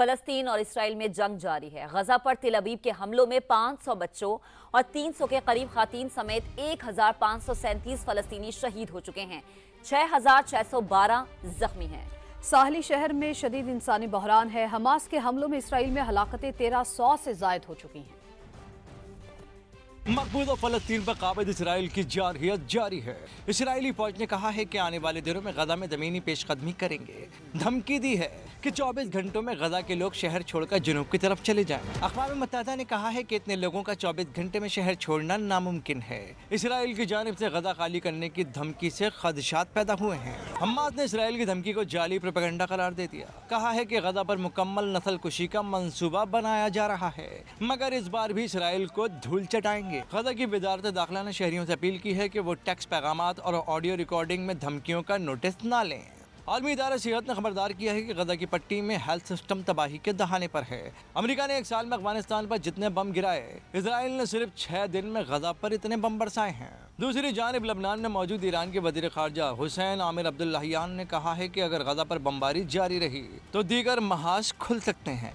फलस्तीन और इसराइल में जंग जारी है गजा पर तिलबीब के हमलों में 500 बच्चों और 300 के करीब खातन समेत एक फलस्तीनी शहीद हो चुके हैं 6,612 जख्मी हैं साहली शहर में शदीद इंसानी बहरान है हमास के हमलों में इसराइल में हलाकतें तेरह सौ से जायद हो चुकी हैं मकबूजा फलस्तीन पर काबिज इसराइल की जारहियत जारी है इसराइली फौज ने कहा है कि आने वाले दिनों में गजा में जमीनी पेशकदमी करेंगे धमकी दी है कि 24 घंटों में गजा के लोग शहर छोड़कर जुनूब की तरफ चले जाएं। अखबार मतदा ने कहा है कि इतने लोगों का 24 घंटे में शहर छोड़ना नामुमकिन है इसराइल की जानब से गजा खाली करने की धमकी से खदशात पैदा हुए हैं हमास ने इसराइल की धमकी को जाली प्रपगंडा करार दे दिया कहा है कि गजा पर मुकम्मल नसल कुशी का मनसूबा बनाया जा रहा है मगर इस बार भी इसराइल को धूल चटाएंगे गजा की वजारत दाखिला ने शहरियों से अपील की है कि वो टैक्स पैगाम और ऑडियो रिकॉर्डिंग में धमकियों का नोटिस ना लें आलमी इदारा सेहत ने खबरदार किया है कि गजा की पट्टी में हेल्थ सिस्टम तबाही के दहाने पर है अमेरिका ने एक साल में अफगानिस्तान पर जितने बम गिराए इसराइल ने सिर्फ छह दिन में गजा पर इतने बम बरसाए हैं दूसरी जानब लबनान में मौजूद ईरान के वजीर खारजा हुसैन आमिर अब्दुल्लाहान ने कहा है कि अगर गजा पर बमबारी जारी रही तो दीगर महाज खुल सकते हैं